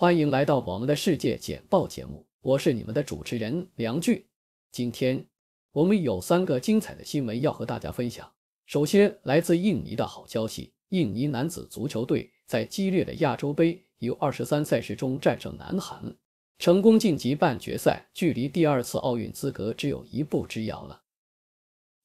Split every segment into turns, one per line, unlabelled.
欢迎来到我们的世界简报节目，我是你们的主持人梁俊。今天我们有三个精彩的新闻要和大家分享。首先，来自印尼的好消息：印尼男子足球队在激烈的亚洲杯 U23 赛事中战胜南韩，成功晋级半决赛，距离第二次奥运资格只有一步之遥了。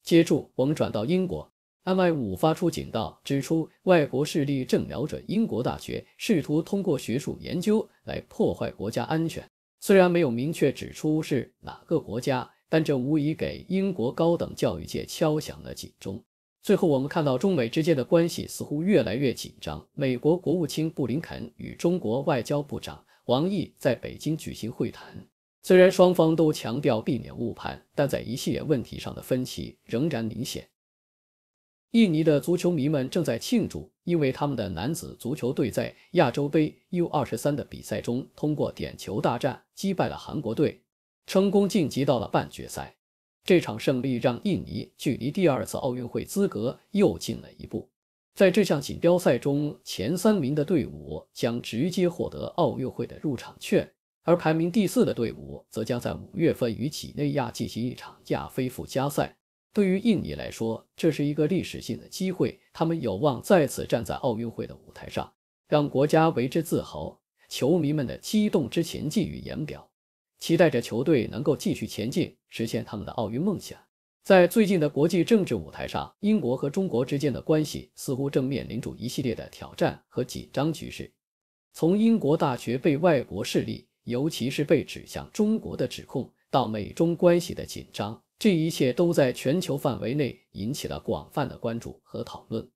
接住，我们转到英国。MI5 发出警告，指出外国势力正瞄准英国大学，试图通过学术研究来破坏国家安全。虽然没有明确指出是哪个国家，但这无疑给英国高等教育界敲响了警钟。最后，我们看到中美之间的关系似乎越来越紧张。美国国务卿布林肯与中国外交部长王毅在北京举行会谈，虽然双方都强调避免误判，但在一系列问题上的分歧仍然明显。印尼的足球迷们正在庆祝，因为他们的男子足球队在亚洲杯 U23 的比赛中通过点球大战击败了韩国队，成功晋级到了半决赛。这场胜利让印尼距离第二次奥运会资格又近了一步。在这项锦标赛中，前三名的队伍将直接获得奥运会的入场券，而排名第四的队伍则将在五月份与几内亚进行一场亚非附加赛。对于印尼来说，这是一个历史性的机会，他们有望再次站在奥运会的舞台上，让国家为之自豪。球迷们的激动之情溢于言表，期待着球队能够继续前进，实现他们的奥运梦想。在最近的国际政治舞台上，英国和中国之间的关系似乎正面临着一系列的挑战和紧张局势。从英国大学被外国势力，尤其是被指向中国的指控，到美中关系的紧张。这一切都在全球范围内引起了广泛的关注和讨论。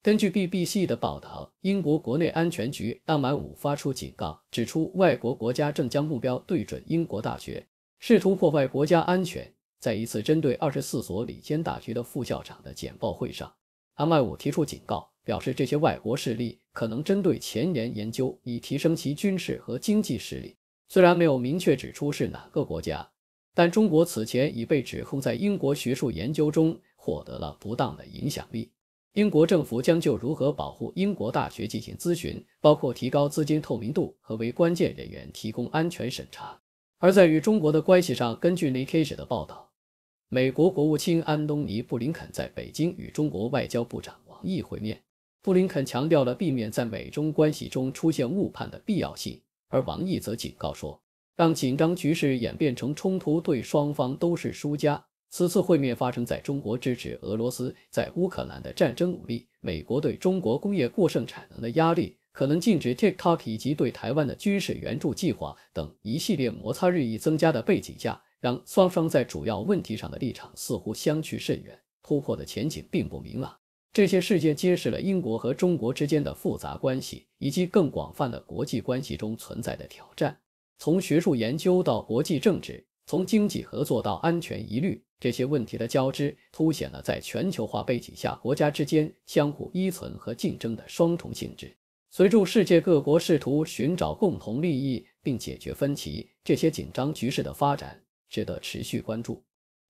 根据 BBC 的报道，英国国内安全局阿迈武发出警告，指出外国国家正将目标对准英国大学，试图破坏国家安全。在一次针对二十四所里坚大学的副校长的简报会上，阿迈武提出警告，表示这些外国势力可能针对前沿研究，以提升其军事和经济实力。虽然没有明确指出是哪个国家。但中国此前已被指控在英国学术研究中获得了不当的影响力。英国政府将就如何保护英国大学进行咨询，包括提高资金透明度和为关键人员提供安全审查。而在与中国的关系上，根据《n h e i e s 的报道，美国国务卿安东尼·布林肯在北京与中国外交部长王毅会面。布林肯强调了避免在美中关系中出现误判的必要性，而王毅则警告说。让紧张局势演变成冲突，对双方都是输家。此次会面发生在中国支持俄罗斯在乌克兰的战争努力、美国对中国工业过剩产能的压力、可能禁止 TikTok 以及对台湾的军事援助计划等一系列摩擦日益增加的背景下，让双方在主要问题上的立场似乎相去甚远，突破的前景并不明朗。这些事件揭示了英国和中国之间的复杂关系，以及更广泛的国际关系中存在的挑战。从学术研究到国际政治，从经济合作到安全疑虑，这些问题的交织凸显了在全球化背景下，国家之间相互依存和竞争的双重性质。随着世界各国试图寻找共同利益并解决分歧，这些紧张局势的发展值得持续关注。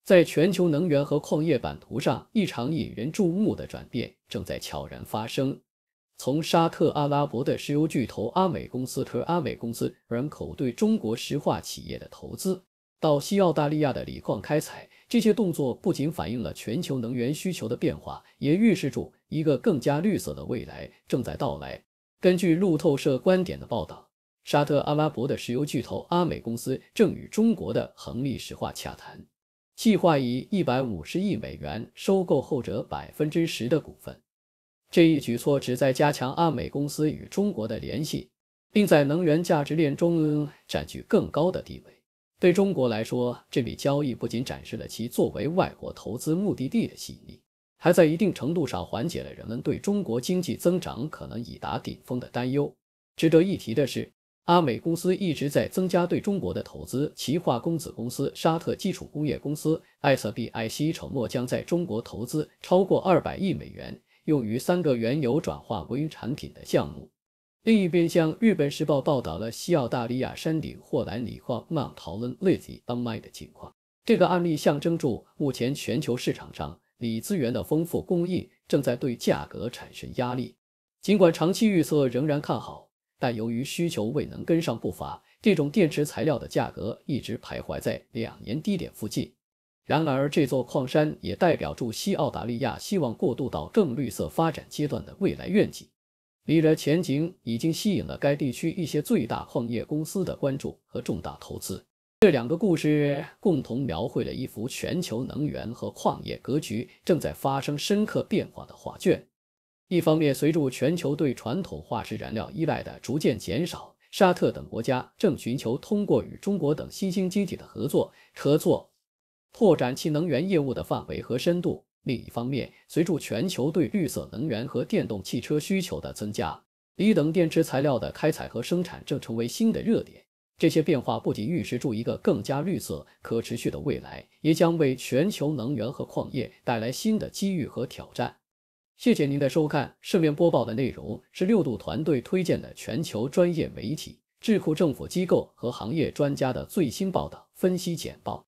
在全球能源和矿业版图上，一场引人注目的转变正在悄然发生。从沙特阿拉伯的石油巨头阿美公司和阿美公司人口对中国石化企业的投资，到西澳大利亚的锂矿开采，这些动作不仅反映了全球能源需求的变化，也预示着一个更加绿色的未来正在到来。根据路透社观点的报道，沙特阿拉伯的石油巨头阿美公司正与中国的恒力石化洽谈，计划以一百五十亿美元收购后者百分之十的股份。这一举措旨在加强阿美公司与中国的联系，并在能源价值链中占据更高的地位。对中国来说，这笔交易不仅展示了其作为外国投资目的地的吸引力，还在一定程度上缓解了人们对中国经济增长可能已达顶峰的担忧。值得一提的是，阿美公司一直在增加对中国的投资。其化工子公司沙特基础工业公司艾瑟比 i 埃西承诺将在中国投资超过200亿美元。用于三个原油转化为产品的项目。另一边，向《日本时报》报道了西澳大利亚山顶霍兰锂矿曼讨论类似当麦的情况。这个案例象征住目前全球市场上锂资源的丰富供应正在对价格产生压力。尽管长期预测仍然看好，但由于需求未能跟上步伐，这种电池材料的价格一直徘徊在两年低点附近。然而，这座矿山也代表住西澳大利亚希望过渡到更绿色发展阶段的未来愿景。未来前景已经吸引了该地区一些最大矿业公司的关注和重大投资。这两个故事共同描绘了一幅全球能源和矿业格局正在发生深刻变化的画卷。一方面，随着全球对传统化石燃料依赖的逐渐减少，沙特等国家正寻求通过与中国等新兴经济的合作合作。拓展其能源业务的范围和深度。另一方面，随着全球对绿色能源和电动汽车需求的增加，锂等电池材料的开采和生产正成为新的热点。这些变化不仅预示着一个更加绿色、可持续的未来，也将为全球能源和矿业带来新的机遇和挑战。谢谢您的收看。上面播报的内容是六度团队推荐的全球专业媒体、智库、政府机构和行业专家的最新报道、分析简报。